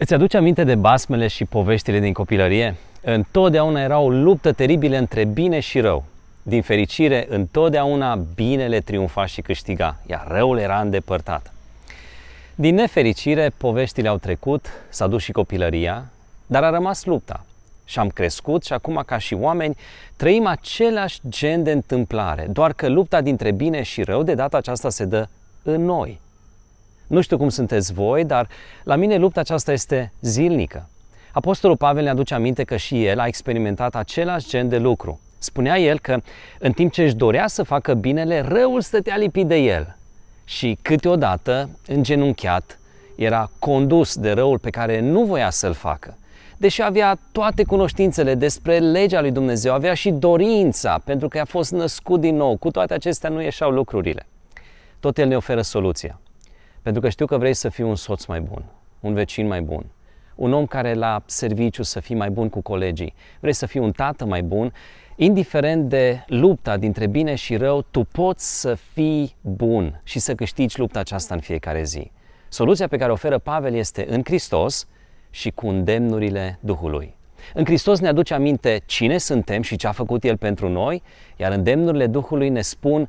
Îți aduce aminte de basmele și poveștile din copilărie? Întotdeauna era o luptă teribilă între bine și rău. Din fericire, întotdeauna binele triumfa și câștiga, iar răul era îndepărtat. Din nefericire, poveștile au trecut, s-a dus și copilăria, dar a rămas lupta. Și am crescut și acum, ca și oameni, trăim același gen de întâmplare, doar că lupta dintre bine și rău de data aceasta se dă în noi, nu știu cum sunteți voi, dar la mine lupta aceasta este zilnică. Apostolul Pavel ne aduce aminte că și el a experimentat același gen de lucru. Spunea el că în timp ce își dorea să facă binele, răul stătea lipit de el și câteodată, îngenunchiat, era condus de răul pe care nu voia să-l facă. Deși avea toate cunoștințele despre legea lui Dumnezeu, avea și dorința, pentru că a fost născut din nou, cu toate acestea nu ieșeau lucrurile. Tot el ne oferă soluția. Pentru că știu că vrei să fii un soț mai bun, un vecin mai bun, un om care la serviciu să fii mai bun cu colegii, vrei să fii un tată mai bun, indiferent de lupta dintre bine și rău, tu poți să fii bun și să câștigi lupta aceasta în fiecare zi. Soluția pe care o oferă Pavel este în Hristos și cu îndemnurile Duhului. În Hristos ne aduce aminte cine suntem și ce a făcut El pentru noi, iar îndemnurile Duhului ne spun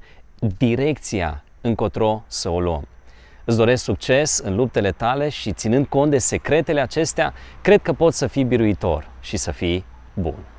direcția încotro să o luăm. Îți doresc succes în luptele tale și ținând cont de secretele acestea, cred că poți să fii biruitor și să fii bun.